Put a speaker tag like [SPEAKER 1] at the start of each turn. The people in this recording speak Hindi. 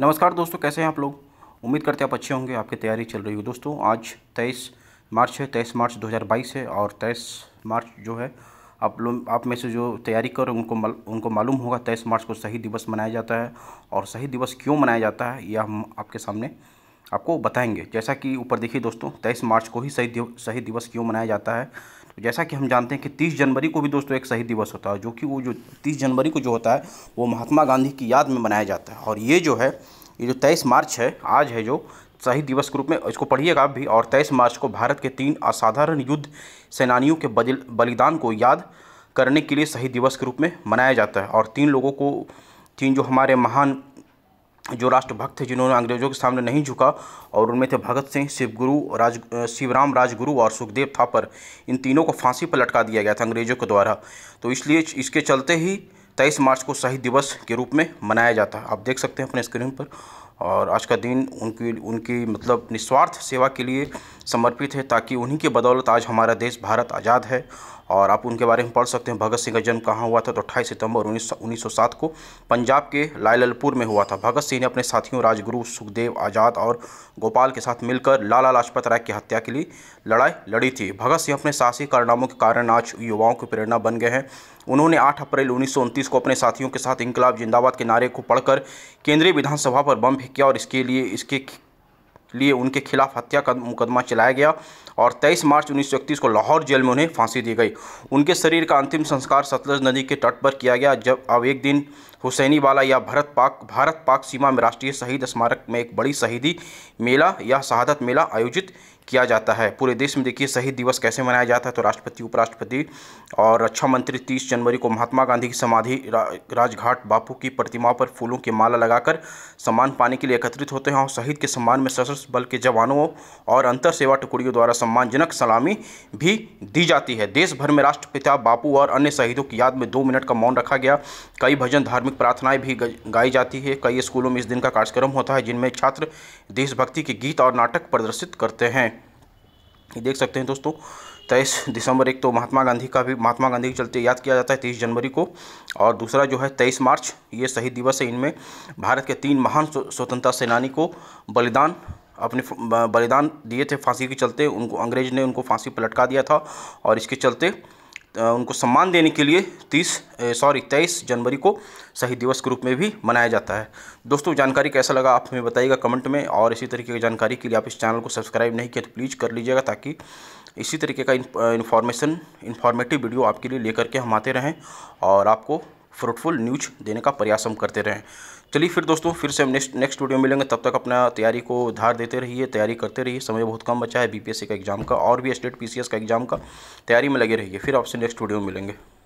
[SPEAKER 1] नमस्कार दोस्तों कैसे हैं आप लोग उम्मीद करते हैं आप अच्छे होंगे आपकी तैयारी चल रही हो दोस्तों आज तेईस मार्च है तेईस मार्च 2022 है और तेईस मार्च जो है आप लोग आप में से जो तैयारी कर उनको मल, उनको मालूम होगा तेईस मार्च को शहीद दिवस मनाया जाता है और शहीद दिवस क्यों मनाया जाता है यह हम आपके सामने आपको बताएंगे जैसा कि ऊपर देखिए दोस्तों तेईस मार्च को ही शहीद शहीद दिवस क्यों मनाया जाता है तो जैसा कि हम जानते हैं कि तीस जनवरी को भी दोस्तों एक शहीद दिवस होता है जो कि वो जो तीस जनवरी को जो होता है वो महात्मा गांधी की याद में मनाया जाता है और ये जो है ये जो तेईस मार्च है आज है जो शहीद दिवस के रूप में इसको पढ़िएगा आप भी और तेईस मार्च को भारत के तीन असाधारण युद्ध सेनानियों के बलिदान को याद करने के लिए शहीद दिवस के रूप में मनाया जाता है और तीन लोगों को तीन जो हमारे महान जो राष्ट्रभक्त थे जिन्होंने अंग्रेजों के सामने नहीं झुका और उनमें थे भगत सिंह शिवगुरु राज शिवराम राजगुरु और सुखदेव थापर इन तीनों को फांसी पर लटका दिया गया था अंग्रेजों के द्वारा तो इसलिए इसके चलते ही तेईस मार्च को शहीद दिवस के रूप में मनाया जाता है आप देख सकते हैं अपने स्क्रीन पर और आज का दिन उनकी उनकी मतलब निस्वार्थ सेवा के लिए समर्पित है ताकि उन्हीं के बदौलत आज हमारा देश भारत आज़ाद है और आप उनके बारे में पढ़ सकते हैं भगत सिंह का जन्म कहाँ हुआ था तो अट्ठाईस सितंबर उन्नीस सात को पंजाब के लाललपुर में हुआ था भगत सिंह ने अपने साथियों राजगुरु सुखदेव आज़ाद और गोपाल के साथ मिलकर लाला लाजपत राय की हत्या के लिए लड़ाई लड़ी थी भगत सिंह अपने साहसी कारनामों के कारण आज युवाओं की प्रेरणा बन गए हैं उन्होंने 8 अप्रैल उन्नीस को अपने साथियों के साथ इंकलाब जिंदाबाद के नारे को पढ़कर केंद्रीय विधानसभा पर बम किया और इसके लिए इसके लिए उनके खिलाफ हत्या का मुकदमा चलाया गया और 23 मार्च उन्नीस को लाहौर जेल में उन्हें फांसी दी गई उनके शरीर का अंतिम संस्कार सतलज नदी के तट पर किया गया जब अब एक दिन हुसैनी वाला या भारत पाक भारत पाक सीमा में राष्ट्रीय शहीद स्मारक में एक बड़ी शहीदी मेला या शहादत मेला आयोजित किया जाता है पूरे देश में देखिए शहीद दिवस कैसे मनाया जाता है तो राष्ट्रपति उपराष्ट्रपति और रक्षा मंत्री तीस जनवरी को महात्मा गांधी की समाधि रा, राजघाट बापू की प्रतिमा पर फूलों की माला लगाकर सम्मान पाने के लिए एकत्रित होते हैं और शहीद के सम्मान में सशस्त्र बल के जवानों और अंतर सेवा टुकड़ियों द्वारा सम्मानजनक सलामी भी दी जाती है देश भर में राष्ट्रपिता बापू और अन्य शहीदों की याद में दो मिनट का मौन रखा गया कई भजन धार्मिक प्रार्थनाएं भी गाई जाती है कई स्कूलों में इस दिन का कार्यक्रम होता है जिनमें छात्र देशभक्ति के गीत और नाटक प्रदर्शित करते हैं ये देख सकते हैं दोस्तों तेईस दिसंबर एक तो महात्मा गांधी का भी महात्मा गांधी के चलते याद किया जाता है तेईस जनवरी को और दूसरा जो है तेईस मार्च ये शहीद दिवस है इनमें भारत के तीन महान स्वतंत्रता सेनानी को बलिदान अपने बलिदान दिए थे फांसी के चलते उनको अंग्रेज ने उनको फांसी पर लटका दिया था और इसके चलते उनको सम्मान देने के लिए तीस सॉरी तेईस जनवरी को शहीद दिवस के रूप में भी मनाया जाता है दोस्तों जानकारी कैसा लगा आप हमें बताइएगा कमेंट में और इसी तरीके की जानकारी के लिए आप इस चैनल को सब्सक्राइब नहीं किया तो प्लीज़ कर लीजिएगा ताकि इसी तरीके का इन्फॉर्मेशन इन्फॉर्मेटिव वीडियो आपके लिए लेकर के हम आते रहें और आपको फ्रूटफुल न्यूज देने का प्रयास हम करते रहें चलिए फिर दोस्तों फिर से हम नेक्स्ट नेक्स्ट वीडियो मिलेंगे तब तक अपना तैयारी को उधार देते रहिए तैयारी करते रहिए समय बहुत कम बचा है बीपीएससी का एग्जाम का और भी स्टेट पीसीएस e का एग्जाम का तैयारी में लगे रहिए फिर आपसे नेक्स्ट वीडियो मिलेंगे